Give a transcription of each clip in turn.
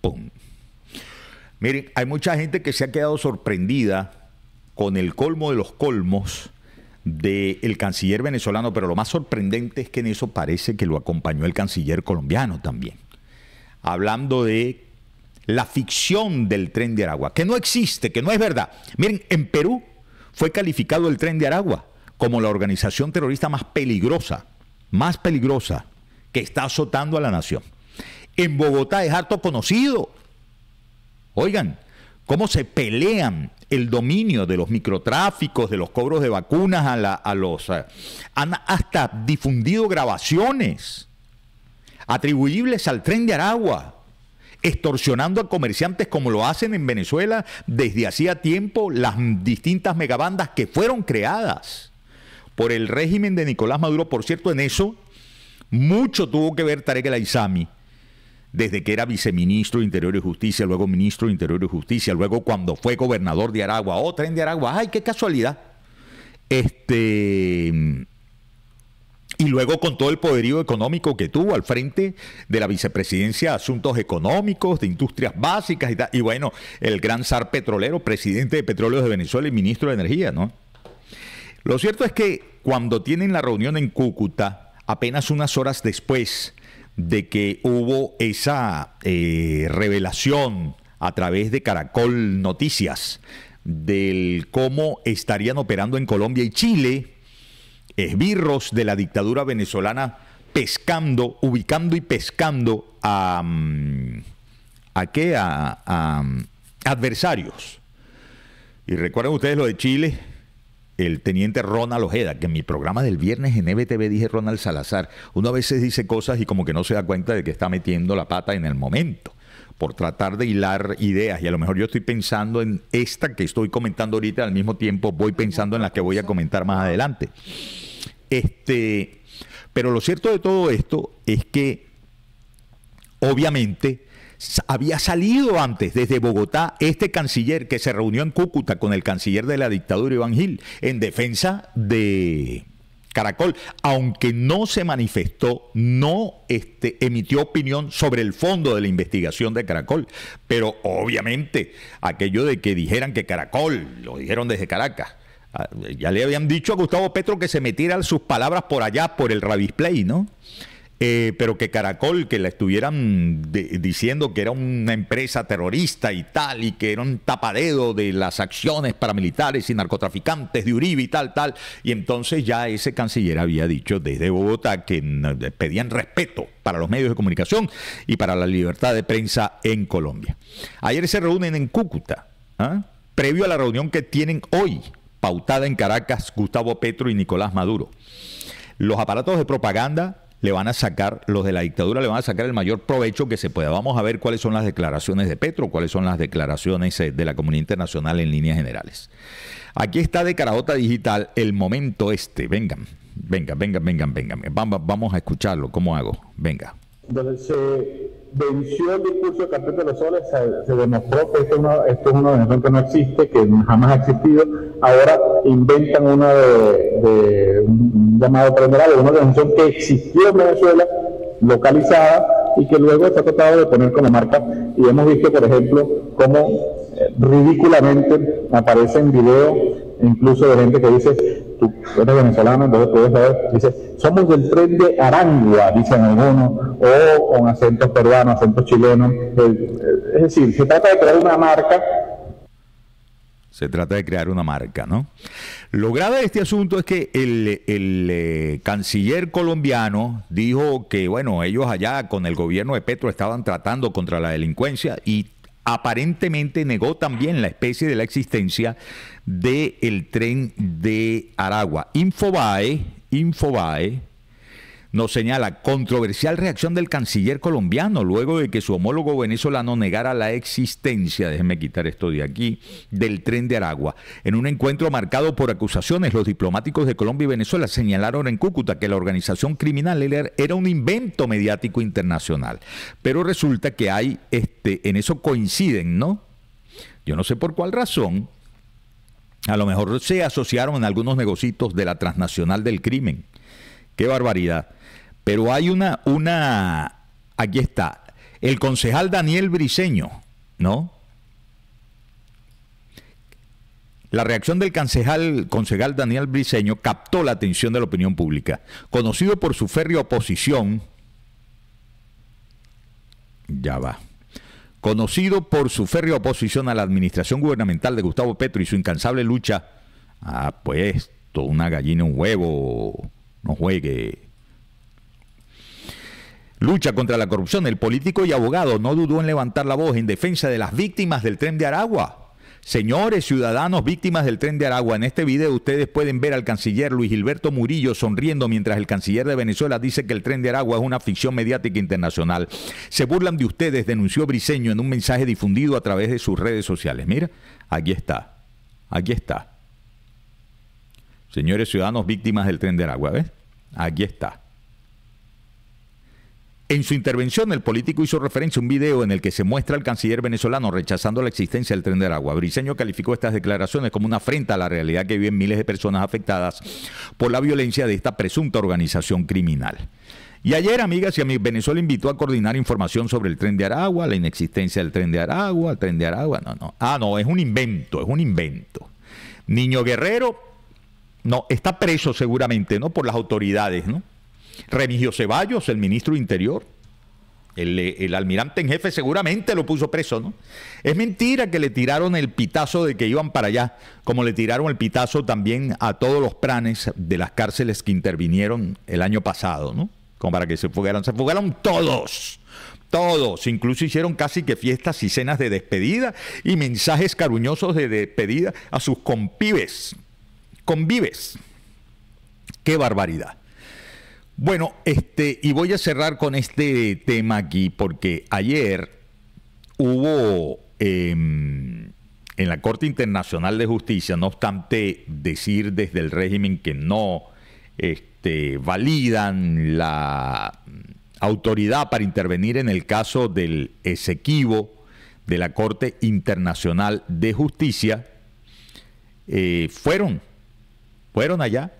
¡Pum! Miren, hay mucha gente que se ha quedado sorprendida con el colmo de los colmos del canciller venezolano, pero lo más sorprendente es que en eso parece que lo acompañó el canciller colombiano también, hablando de la ficción del tren de Aragua, que no existe, que no es verdad. Miren, en Perú fue calificado el tren de Aragua como la organización terrorista más peligrosa, más peligrosa que está azotando a la nación. En Bogotá es harto conocido. Oigan, cómo se pelean el dominio de los microtráficos, de los cobros de vacunas a, la, a los... Eh, han hasta difundido grabaciones atribuibles al tren de Aragua, extorsionando a comerciantes como lo hacen en Venezuela desde hacía tiempo las distintas megabandas que fueron creadas por el régimen de Nicolás Maduro. Por cierto, en eso mucho tuvo que ver Tarek El Aizami desde que era viceministro de Interior y Justicia, luego ministro de Interior y Justicia, luego cuando fue gobernador de Aragua, otra en de Aragua, ay, qué casualidad. Este y luego con todo el poderío económico que tuvo al frente de la vicepresidencia de Asuntos Económicos, de Industrias Básicas y tal. Y bueno, el gran zar petrolero, presidente de Petróleos de Venezuela y ministro de Energía, ¿no? Lo cierto es que cuando tienen la reunión en Cúcuta, apenas unas horas después de que hubo esa eh, revelación a través de Caracol Noticias del cómo estarían operando en Colombia y Chile esbirros de la dictadura venezolana pescando, ubicando y pescando a, mm, a qué, a mm, adversarios. Y recuerden ustedes lo de Chile, el teniente Ronald Ojeda, que en mi programa del viernes en EBTV dije Ronald Salazar, uno a veces dice cosas y como que no se da cuenta de que está metiendo la pata en el momento por tratar de hilar ideas y a lo mejor yo estoy pensando en esta que estoy comentando ahorita, al mismo tiempo voy pensando en la que voy a comentar más adelante. Este, pero lo cierto de todo esto es que obviamente había salido antes desde Bogotá este canciller que se reunió en Cúcuta con el canciller de la dictadura Iván Gil en defensa de Caracol, aunque no se manifestó, no este, emitió opinión sobre el fondo de la investigación de Caracol. Pero obviamente aquello de que dijeran que Caracol, lo dijeron desde Caracas, ah, ya le habían dicho a Gustavo Petro que se metiera sus palabras por allá, por el Radisplay, ¿no? Eh, pero que Caracol, que la estuvieran diciendo que era una empresa terrorista y tal, y que era un taparedo de las acciones paramilitares y narcotraficantes de Uribe y tal, tal, y entonces ya ese canciller había dicho desde Bogotá que pedían respeto para los medios de comunicación y para la libertad de prensa en Colombia. Ayer se reúnen en Cúcuta, ¿ah? previo a la reunión que tienen hoy, pautada en Caracas, Gustavo Petro y Nicolás Maduro. Los aparatos de propaganda le van a sacar, los de la dictadura le van a sacar el mayor provecho que se pueda. Vamos a ver cuáles son las declaraciones de Petro, cuáles son las declaraciones eh, de la comunidad internacional en líneas generales. Aquí está de Carajota Digital el momento este. Vengan, vengan, vengan, vengan, vengan. Vamos a escucharlo. ¿Cómo hago? Venga. se venció el discurso de de los Soles, se, demostró que esto es, esto que no existe, que jamás ha existido. Ahora inventan una de llamado uno una organización que existió en Venezuela, localizada, y que luego se ha tratado de poner como marca. Y hemos visto, por ejemplo, cómo eh, ridículamente aparece en video, incluso de gente que dice, tú eres venezolano, entonces puedes saber, dice, somos del tren de Arangua, dicen algunos, o con acentos peruanos, acentos chilenos. Eh, es decir, se trata de crear una marca se trata de crear una marca, ¿no? Lo grave de este asunto es que el, eh, canciller colombiano dijo que, bueno, ellos allá con el gobierno de Petro estaban tratando contra la delincuencia y aparentemente negó también la especie de la existencia del el tren de Aragua. Infobae, Infobae, nos señala controversial reacción del canciller colombiano luego de que su homólogo venezolano negara la existencia, déjenme quitar esto de aquí, del tren de Aragua. En un encuentro marcado por acusaciones, los diplomáticos de Colombia y Venezuela señalaron en Cúcuta que la organización criminal era un invento mediático internacional. Pero resulta que hay, este, en eso coinciden, ¿no? Yo no sé por cuál razón, a lo mejor se asociaron en algunos negocios de la transnacional del crimen. Qué barbaridad. Pero hay una, una, aquí está, el concejal Daniel Briseño, ¿no? La reacción del concejal, concejal Daniel Briseño captó la atención de la opinión pública. Conocido por su férrea oposición, ya va. Conocido por su férrea oposición a la administración gubernamental de Gustavo Petro y su incansable lucha, ah, pues, una gallina, un huevo, no juegue. Lucha contra la corrupción. El político y abogado no dudó en levantar la voz en defensa de las víctimas del tren de Aragua. Señores ciudadanos víctimas del tren de Aragua, en este video ustedes pueden ver al canciller Luis Gilberto Murillo sonriendo mientras el canciller de Venezuela dice que el tren de Aragua es una ficción mediática internacional. Se burlan de ustedes, denunció Briseño en un mensaje difundido a través de sus redes sociales. Mira, aquí está, aquí está. Señores ciudadanos víctimas del tren de Aragua, ¿ves? Aquí está. En su intervención, el político hizo referencia a un video en el que se muestra al canciller venezolano rechazando la existencia del tren de Aragua. Briceño calificó estas declaraciones como una afrenta a la realidad que viven miles de personas afectadas por la violencia de esta presunta organización criminal. Y ayer, amigas y amigos, Venezuela invitó a coordinar información sobre el tren de Aragua, la inexistencia del tren de Aragua, el tren de Aragua. No, no. Ah, no, es un invento, es un invento. Niño Guerrero no, está preso seguramente, ¿no? Por las autoridades, ¿no? Remigio Ceballos, el ministro de Interior. Eh, el, almirante en jefe seguramente lo puso preso, ¿no? Es mentira que le tiraron el pitazo de que iban para allá, como le tiraron el pitazo también a todos los pranes de las cárceles que intervinieron el año pasado, ¿no? Como para que se fugaran. Se fugaron todos, todos. Incluso hicieron casi que fiestas y cenas de despedida y mensajes cariñosos de despedida a sus compibes convives. Qué barbaridad. Bueno, este, y voy a cerrar con este tema aquí, porque ayer hubo em, en la Corte Internacional de Justicia, no obstante decir desde el régimen que no este, validan la autoridad para intervenir en el caso del Esequibo de la Corte Internacional de Justicia, eh, fueron fueron allá.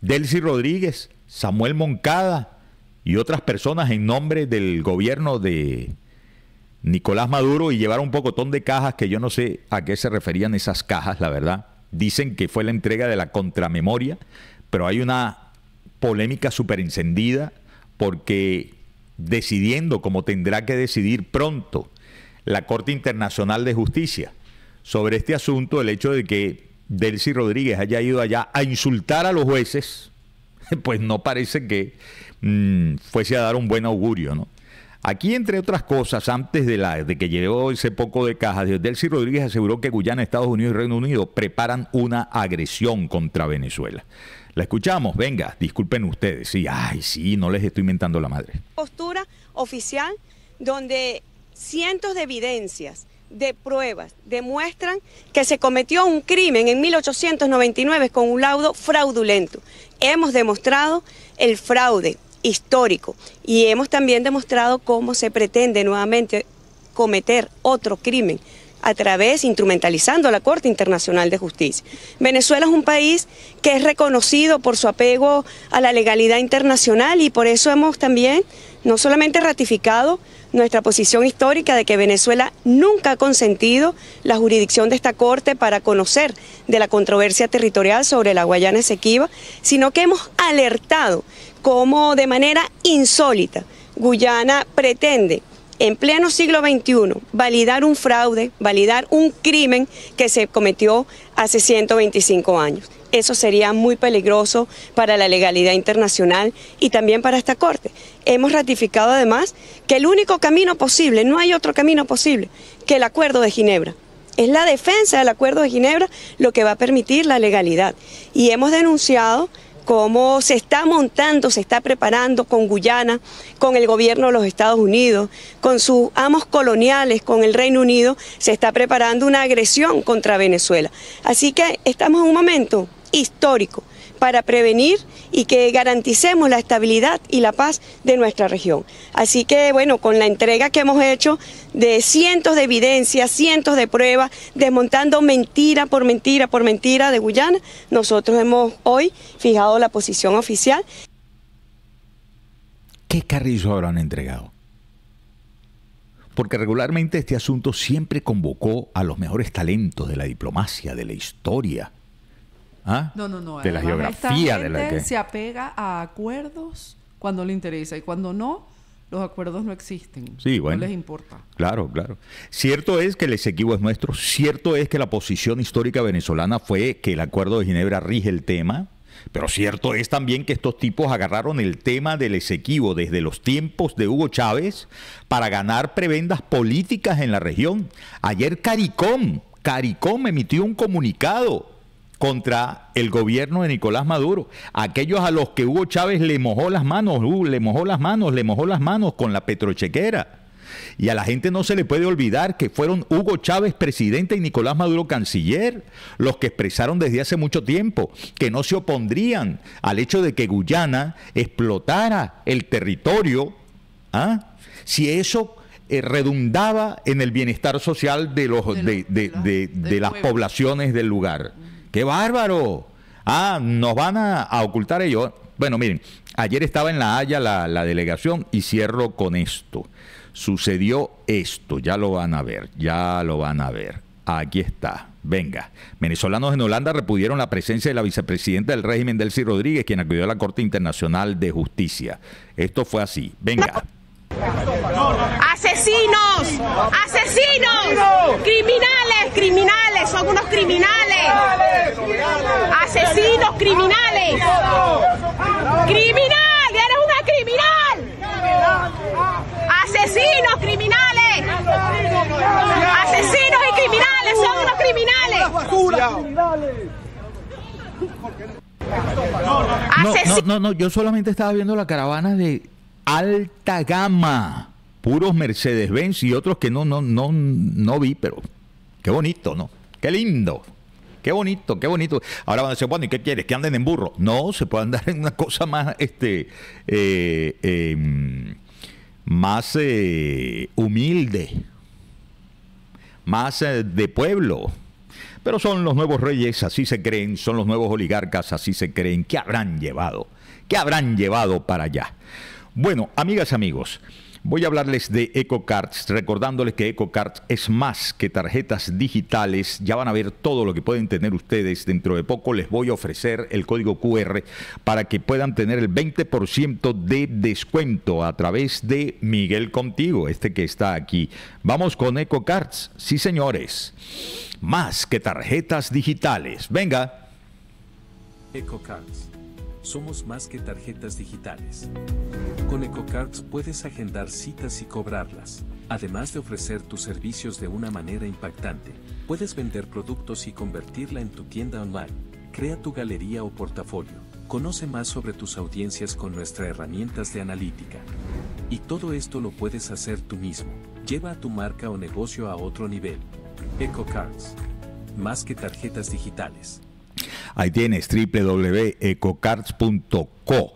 Delcy Rodríguez, Samuel Moncada y otras personas en nombre del gobierno de Nicolás Maduro y llevaron un pocotón de cajas que yo no sé a qué se referían esas cajas, la verdad. Dicen que fue la entrega de la contramemoria, pero hay una polémica súper encendida porque decidiendo como tendrá que decidir pronto la Corte Internacional de Justicia sobre este asunto, el hecho de que Delcy Rodríguez haya ido allá a insultar a los jueces, pues no parece que mm, fuese a dar un buen augurio, ¿no? Aquí, entre otras cosas, antes de, la, de que llegó ese poco de cajas, Delcy Rodríguez aseguró que Guyana, Estados Unidos y Reino Unido preparan una agresión contra Venezuela. La escuchamos, venga, disculpen ustedes. Sí, ay, sí, no les estoy inventando la madre. Postura oficial donde cientos de evidencias de pruebas demuestran que se cometió un crimen en 1899 con un laudo fraudulento. Hemos demostrado el fraude histórico y hemos también demostrado cómo se pretende nuevamente cometer otro crimen a través, instrumentalizando la Corte Internacional de Justicia. Venezuela es un país que es reconocido por su apego a la legalidad internacional y por eso hemos también no solamente ratificado nuestra posición histórica de que Venezuela nunca ha consentido la jurisdicción de esta Corte para conocer de la controversia territorial sobre la Guayana Esequiba, sino que hemos alertado cómo de manera insólita Guyana pretende en pleno siglo XXI validar un fraude, validar un crimen que se cometió hace 125 años. Eso sería muy peligroso para la legalidad internacional y también para esta Corte. Hemos ratificado además que el único camino posible, no hay otro camino posible, que el Acuerdo de Ginebra. Es la defensa del Acuerdo de Ginebra lo que va a permitir la legalidad. Y hemos denunciado cómo se está montando, se está preparando con Guyana, con el gobierno de los Estados Unidos, con sus amos coloniales, con el Reino Unido, se está preparando una agresión contra Venezuela. Así que estamos en un momento histórico para prevenir y que garanticemos la estabilidad y la paz de nuestra región. Así que bueno, con la entrega que hemos hecho de cientos de evidencias, cientos de pruebas, desmontando mentira por mentira por mentira de Guyana, nosotros hemos hoy fijado la posición oficial. ¿Qué carrillo habrán entregado? porque regularmente este asunto siempre convocó a los mejores talentos de la diplomacia, de la historia, ¿Ah? No, no, no. De la geografía de la se apega a acuerdos cuando le interesa y cuando no, los acuerdos no existen. Sí, bueno. No les importa. Claro, claro. Cierto es que el exequivo es nuestro, cierto es que la posición histórica venezolana fue que el acuerdo de Ginebra rige el tema, pero cierto es también que estos tipos agarraron el tema del Esequibo desde los tiempos de Hugo Chávez para ganar prebendas políticas en la región. Ayer CARICOM, CARICOM emitió un comunicado contra el gobierno de Nicolás Maduro. Aquellos a los que Hugo Chávez le mojó las manos, le mojó las manos, le mojó las manos con la petrochequera. Y a la gente no se le puede olvidar que fueron Hugo Chávez presidente y Nicolás Maduro canciller los que expresaron desde hace mucho tiempo que no se opondrían al hecho de que Guyana explotara el territorio ¿ah? si eso eh, redundaba en el bienestar social de, los, de las poblaciones del lugar. ¡Qué bárbaro! Ah, nos van a, ocultar ellos. Bueno, miren, ayer estaba en La Haya la, la delegación y cierro con esto. Sucedió esto, ya lo van a ver, ya lo van a ver. Aquí está. Venga, venezolanos en Holanda repudieron la presencia de la vicepresidenta del régimen Delcy Rodríguez, quien acudió a la Corte Internacional de Justicia. Esto fue así. Venga asesinos, asesinos, criminales, criminales, son unos criminales, asesinos, criminales, criminal, eres una criminal, asesinos, criminales, asesinos y criminales, son unos criminales. No, no, no, no, yo solamente estaba viendo la caravana de alta gama puros Mercedes-Benz y otros que no, no, no, no vi, pero qué bonito, ¿no? Qué lindo. Qué bonito, qué bonito. Ahora van a decir, bueno, ¿y qué quieres? ¿Que anden en burro? No, se puede andar en una cosa más, este, eh, em, más eh, humilde, más eh, de pueblo. Pero son los nuevos reyes, así se creen, son los nuevos oligarcas, así se creen. ¿Qué habrán llevado? ¿Qué habrán llevado para allá? Bueno, amigas, amigos, Voy a hablarles de EcoCards, recordándoles que EcoCards es más que tarjetas digitales. Ya van a ver todo lo que pueden tener ustedes. Dentro de poco les voy a ofrecer el código QR para que puedan tener el 20% de descuento a través de Miguel Contigo, este que está aquí. Vamos con EcoCards. Sí, señores. Más que tarjetas digitales. Venga. EcoCards somos más que tarjetas digitales. Con EcoCards puedes agendar citas y cobrarlas. Además de ofrecer tus servicios de una manera impactante, puedes vender productos y convertirla en tu tienda online. Crea tu galería o portafolio. Conoce más sobre tus audiencias con nuestras herramientas de analítica. Y todo esto lo puedes hacer tú mismo. Lleva a tu marca o negocio a otro nivel. EcoCards. Más que tarjetas digitales. Ahí tienes www.ecocards.co.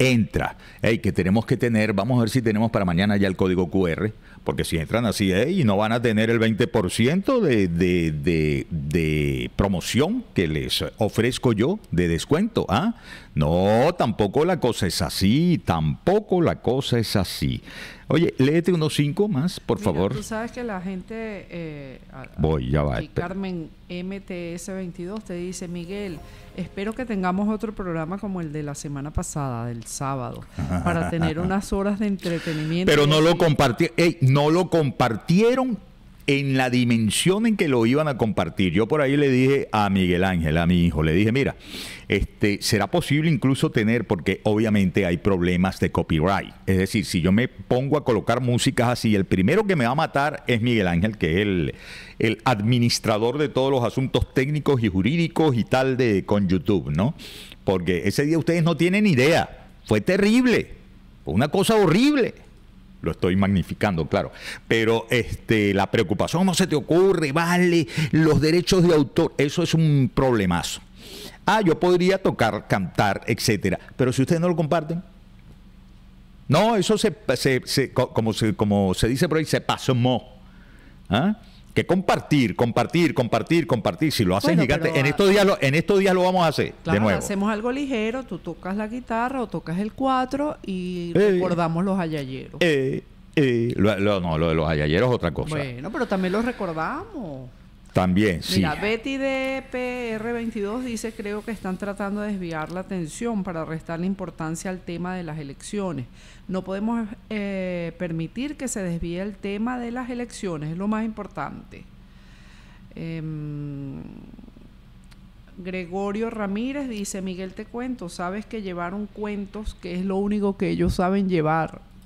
Entra. Hey, que tenemos que tener, vamos a ver si tenemos para mañana ya el código QR, porque si entran así, y no van a tener el 20% de, de, promoción que les ofrezco yo de descuento. ¿ah? No, tampoco la cosa es así, tampoco la cosa es así. Oye, léete unos cinco más, por favor. Tú sabes que la gente. Eh, Voy, ya va. Carmen MTS22 te dice: Miguel, espero que tengamos otro programa como el de la semana pasada, del sábado, para tener unas horas de entretenimiento. Pero no lo compartieron. no lo compartieron en la dimensión en que lo iban a compartir. Yo por ahí le dije a Miguel Ángel, a mi hijo, le dije, mira, este, será posible incluso tener, porque obviamente hay problemas de copyright. Es decir, si yo me pongo a colocar músicas así, el primero que me va a matar es Miguel Ángel, que es el, administrador de todos los asuntos técnicos y jurídicos y tal de con YouTube, ¿no? Porque ese día ustedes no tienen idea. Fue terrible. Fue una cosa horrible. Lo estoy magnificando, claro. Pero este, la preocupación, no se te ocurre? Vale, los derechos de autor, eso es un problemazo. Ah, yo podría tocar, cantar, etcétera. Pero si ustedes no lo comparten, no, eso se, como, se, como se dice por ahí, se pasó. ¿Ah? que compartir, compartir, compartir, compartir. Si lo haces gigante, en estos días lo, en estos días lo vamos a hacer de nuevo. Hacemos algo ligero, tú tocas la guitarra o tocas el cuatro y recordamos los ayayeros. lo, no, lo de los ayayeros es otra cosa. Bueno, pero también los recordamos. También, sí. Mira, Betty de PR22 dice, creo que están tratando de desviar la atención para restar la importancia al tema de las elecciones. No podemos eh, permitir que se desvíe el tema de las elecciones, es lo más importante. Em, Gregorio Ramírez dice, Miguel te cuento, sabes que llevaron cuentos, que es lo único que ellos saben llevar.